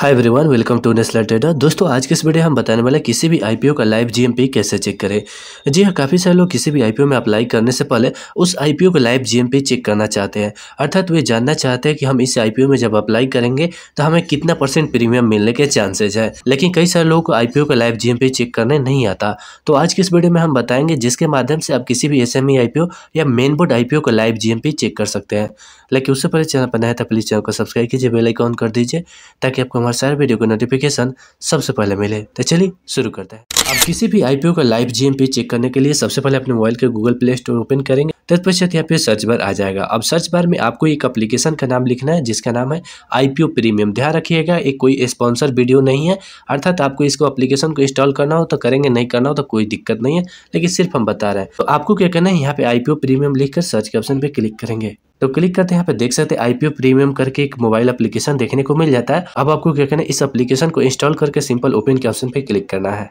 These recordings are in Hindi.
Hi everyone welcome to Nesla trader दोस्तों आज के इस वीडियो हम बताने वाले किसी भी आईपीओ का लाइव जीएमपी कैसे चेक करें जी हाँ काफ़ी सारे लोग किसी भी आईपीओ में अप्लाई करने से पहले उस आईपीओ का लाइव जीएमपी चेक करना चाहते हैं अर्थात वे जानना चाहते हैं कि हम इस आईपीओ में जब अप्लाई करेंगे तो हमें कितना परसेंट प्रीमियम मिलने के चांसेज है लेकिन कई सारे लोगों को आई का लाइव जी चेक करने नहीं आता तो आज के इस वीडियो में हम बताएंगे जिसके माध्यम से आप किसी भी एस एम e या मेन बोर्ड आई का लाइव जी चेक कर सकते हैं लेकिन उससे पहले चैनल पर नया था प्लीज़ तो चैनल को सब्सक्राइब कीजिए बेलाइकॉन कर दीजिए ताकि आपको हमारे सारे वीडियो को नोटिफिकेशन सबसे पहले मिले तो चलिए शुरू करते हैं अब किसी भी आईपीओ का लाइव जीएमपी चेक करने के लिए सबसे पहले अपने मोबाइल के गूगल प्ले स्टोर ओपन करेंगे तत्पश्चात यहाँ पे सर्च बार आ जाएगा अब सर्च बार में आपको एक एप्लीकेशन का नाम लिखना है जिसका नाम है आईपीओ प्रीमियम ध्यान रखिएगा एक कोई स्पॉन्सर वीडियो नहीं है अर्थात आपको इसको एप्लीकेशन को इंस्टॉल करना हो तो करेंगे नहीं करना हो तो कोई दिक्कत नहीं है लेकिन सिर्फ हम बता रहे हैं तो आपको क्या करना है यहाँ पे आईपीओ प्रीमियम लिखकर सर्च के ऑप्शन पे क्लिक करेंगे तो क्लिक करते हैं यहाँ पे देख सकते हैं आईपीओ प्रीमियम करके एक मोबाइल एप्लीकेशन देखने को मिल जाता है अब आपको क्या करना है इस एप्लीकेशन को इंस्टॉल करके सिंपल ओपन के ऑप्शन पे क्लिक करना है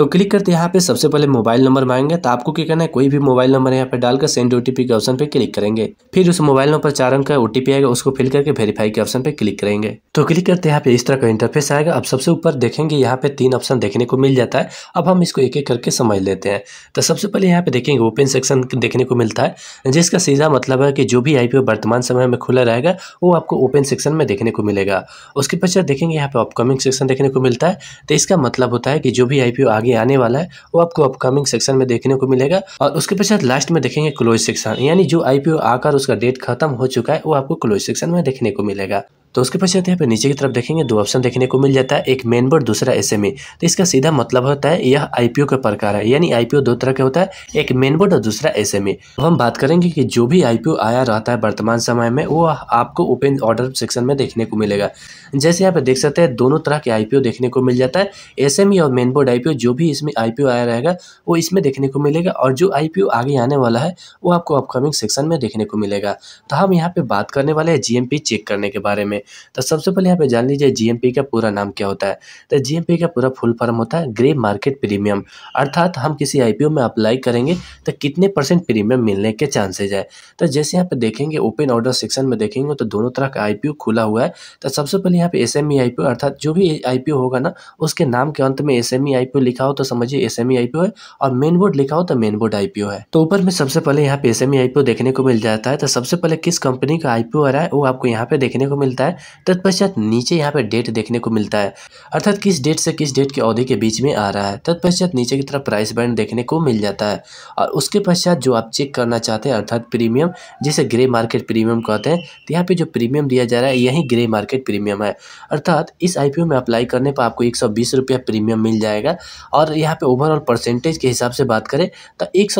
तो क्लिक करते यहाँ पे सबसे पहले मोबाइल नंबर मांगेंगे तो आपको क्या करना है कोई भी मोबाइल नंबर यहाँ पे डालकर सेंड ओटीपी के ऑप्शन पे क्लिक करेंगे फिर उस मोबाइल नंबर चार अंक का ओटीपी आएगा उसको फिल करके वेरीफाई के ऑप्शन पे क्लिक करेंगे तो क्लिक करते यहाँ पे इस तरह का इंटरफेस आएगा अब सबसे ऊपर देखेंगे यहाँ पे तीन ऑप्शन देखने को मिल जाता है अब हम इसको एक एक करके समझ लेते हैं तो सबसे पहले यहाँ पे देखेंगे ओपन सेक्शन देखने को मिलता है जिसका सीधा मतलब है कि जो भी आईपीओ वर्तमान समय में खुला रहेगा वो आपको ओपन सेक्शन में देखने को मिलेगा उसके पश्चात देखेंगे यहाँ पे अपकमिंग सेक्शन देखने को मिलता है तो इसका मतलब होता है कि जो भी आईपीओ आगे आगे आने वाला है वो आपको अपकमिंग सेक्शन में देखने को मिलेगा और उसके पश्चात लास्ट में देखेंगे क्लोज सेक्शन यानी जो आईपीओ आकर उसका डेट खत्म हो चुका है वो आपको क्लोज सेक्शन में देखने को मिलेगा तो उसके पश्चात यहाँ पे नीचे की तरफ देखेंगे दो ऑप्शन देखने को मिल जाता है एक मेन बोर्ड दूसरा एस e। तो इसका सीधा मतलब होता है यह आईपीओ का प्रकार है यानी आईपीओ दो तरह के होता है एक मेन बोर्ड और दूसरा एस e। तो हम बात करेंगे कि जो भी आईपीओ आया रहता है वर्तमान समय में वो आपको ओपन ऑर्डर सेक्शन में देखने को मिलेगा जैसे यहाँ पे देख सकते हैं दोनों तरह के ओ देखने को मिल जाता है एस e और मेन बोर्ड ओ जो भी इसमें ओ आया रहेगा वो इसमें देखने को मिलेगा और जो ओ आगे आने वाला है वो आपको अपकमिंग सेक्शन में देखने को मिलेगा तो हम यहाँ पे बात करने वाले हैं पी चेक करने के बारे में है तो सबसे पहले यहाँ पे जान लीजिए जीएमपी का पूरा नाम क्या होता है तो जीएमपी का पूरा फुल फॉर्म होता है ग्रे मार्केट प्रीमियम अर्थात हम किसी आईपीओ में अप्लाई करेंगे तो कितने परसेंट प्रीमियम मिलने के चांसेज है तो जैसे यहाँ पे देखेंगे ओपन ऑर्डर सेक्शन में देखेंगे तो दोनों तरह का आई खुला हुआ है तो सबसे पहले यहाँ पे एस एम e अर्थात जो भी आई होगा ना उसके नाम के अंत में एस एम e लिखा हो तो समझिए एस एम e है और मेन बोर्ड लिखा हो तो मेन बोर्ड आई है तो ऊपर में सबसे पहले यहाँ पे एस एम देखने को मिल जाता है तो सबसे पहले किस कंपनी का आई आ रहा है वो आपको यहाँ पे देखने को मिलता है है तत्पश्चात नीचे यहाँ पे डेट देखने को मिलता है अर्थात किस डेट से किस डेट की अवधि के बीच में आ रहा है तत्पश्चात नीचे की तरफ प्राइस बैंड देखने को मिल जाता है और उसके पश्चात जो आप चेक करना चाहते हैं अर्थात प्रीमियम जिसे ग्रे मार्केट प्रीमियम कहते हैं तो यहाँ पर जो प्रीमियम दिया जा रहा है यही ग्रे मार्केट प्रीमियम है अर्थात इस आई में अप्लाई करने पर आपको एक प्रीमियम मिल जाएगा और यहाँ पर ओवरऑल परसेंटेज के हिसाब से बात करें तो एक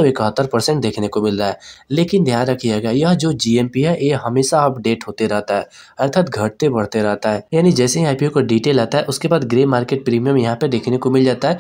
देखने को मिल रहा है लेकिन ध्यान रखिएगा यह जो जी है ये हमेशा अपडेट होते रहता है अर्थात घटते बढ़ते रहता है यानी जैसे ही आईपीओ का डिटेल आता है उसके बाद ग्रे मार्केट प्रीमियम यहाँ पे देखने को मिल जाता है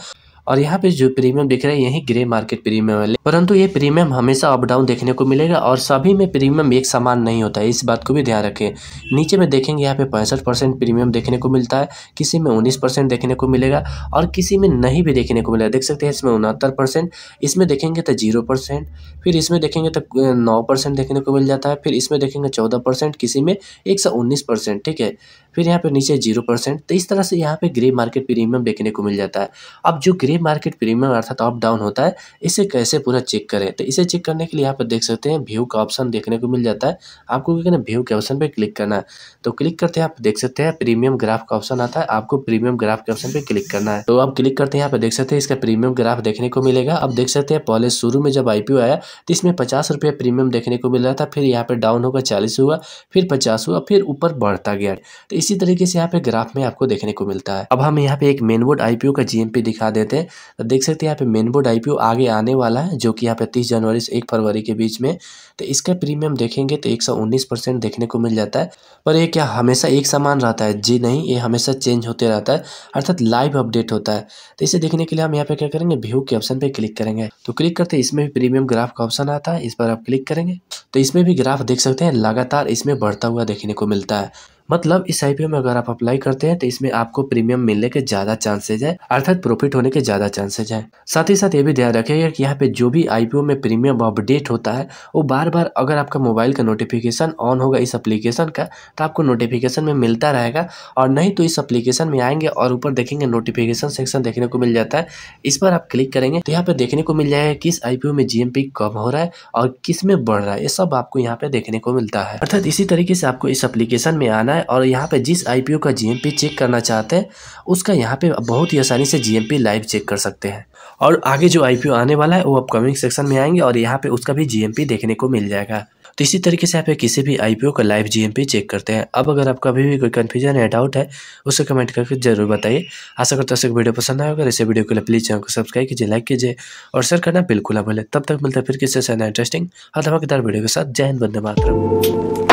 और यहाँ पे जो प्रीमियम दिख रहा है यही ग्रे मार्केट प्रीमियम वाले परंतु ये प्रीमियम हमेशा अप डाउन देखने को मिलेगा और सभी में प्रीमियम एक समान नहीं होता है इस बात को भी ध्यान रखें नीचे में देखेंगे यहाँ पे पैंसठ परसेंट प्रीमियम देखने को मिलता है किसी में उन्नीस परसेंट देखने को मिलेगा और किसी में नहीं भी देखने को मिलेगा देख सकते हैं इसमें उनहत्तर परसेंट इसमें देखेंगे तो जीरो परसेंट फिर इसमें देखेंगे तो नौ परसेंट देखने को मिल जाता है फिर इसमें देखेंगे चौदह परसेंट किसी में एक सौ उन्नीस परसेंट ठीक है फिर यहाँ पे नीचे जीरो परसेंट तो इस तरह से यहाँ पे ग्रे मार्केट प्रीमियम देखने को मिल जाता है अब जो ग्रे मार्केट प्रीमियम अर्थात अप डाउन होता है इसे कैसे पूरा चेक करें तो इसे चेक करने के लिए यहाँ पर देख सकते हैं व्यू का ऑप्शन देखने को मिल जाता है आपको क्या करना व्यू के ऑप्शन पर क्लिक करना है तो क्लिक करते हैं आप देख सकते हैं प्रीमियम ग्राफ का ऑप्शन आता है आपको प्रीमियम ग्राफ के ऑप्शन पर क्लिक करना है तो आप क्लिक करते हैं यहाँ पर देख सकते हैं इसका प्रीमियम ग्राफ देखने को मिलेगा आप देख सकते हैं पहले शुरू में जब आई आया तो इसमें पचास रुपये प्रीमियम देखने को मिल रहा था फिर यहाँ पर डाउन होगा चालीस हुआ फिर पचास हुआ फिर ऊपर बढ़ता गया तो इसी तरीके से यहाँ पे ग्राफ में आपको देखने को मिलता है अब हम यहाँ पे एक मेनबोर्ड आईपीओ का जीएमपी दिखा देते हैं हैं तो देख सकते हैं यहाँ पे मेन बोर्ड आईपीओ आगे आने वाला है जो कि यहाँ पे तीस जनवरी से एक फरवरी के बीच में तो इसका प्रीमियम देखेंगे तो एक परसेंट देखने को मिल जाता है पर ये क्या हमेशा एक समान रहता है जी नहीं ये हमेशा चेंज होते रहता है अर्थात लाइव अपडेट होता है तो इसे देखने के लिए हम यहाँ पे क्या करेंगे व्यू के ऑप्शन पर क्लिक करेंगे तो क्लिक करते इसमें भी प्रीमियम ग्राफ का ऑप्शन आता है इस पर आप क्लिक करेंगे तो इसमें भी ग्राफ देख सकते हैं लगातार इसमें बढ़ता हुआ देखने को मिलता है मतलब इस आईपीओ में अगर आप अप्लाई करते हैं तो इसमें आपको प्रीमियम मिलने के ज्यादा चांसेज है अर्थात प्रॉफिट होने के ज्यादा चांसेज है साथ ही साथ ये भी ध्यान रखेगा कि यहाँ पे जो भी आईपीओ में प्रीमियम अपडेट होता है वो बार बार अगर आपका मोबाइल का नोटिफिकेशन ऑन होगा इस अप्लीकेशन का तो आपको नोटिफिकेशन में मिलता रहेगा और नहीं तो इस अप्लीकेशन में आएंगे और ऊपर देखेंगे नोटिफिकेशन सेक्शन देखने को मिल जाता है इस पर आप क्लिक करेंगे तो यहाँ पे देखने को मिल जाएगा किस आईपीओ में जीएमपी कम हो रहा है और किस में बढ़ रहा है ये सब आपको यहाँ पे देखने को मिलता है अर्थात इसी तरीके से आपको इस अप्लीकेशन में आना है है और यहाँ पे जिस आईपीओ का जीएमपी चेक करना चाहते हैं उसका यहाँ पे बहुत ही आसानी से जीएमपी लाइव चेक कर सकते हैं और आगे जो आईपीओ आने वाला है वो अपकमिंग सेक्शन में आएंगे और यहाँ पे उसका भी जीएमपी देखने को मिल जाएगा तो इसी तरीके से आप किसी भी आईपीओ का लाइव जीएमपी चेक करते हैं अब अगर आपका अभी भी कोई कन्फ्यूजन या डाउट है उसे कमेंट करके जरूर बताइए आशा करता हूँ वीडियो पसंद आएगा अगर इसे वीडियो के लिए प्लीज़ चैनल को सब्सक्राइब कीजिए लाइक कीजिए और शेयर करना बिल्कुल ना भूलें तब तक मिलता है फिर किसी से इंटरेस्टिंग और धमाकेदार वीडियो के साथ जय हिंद बंदे मातरम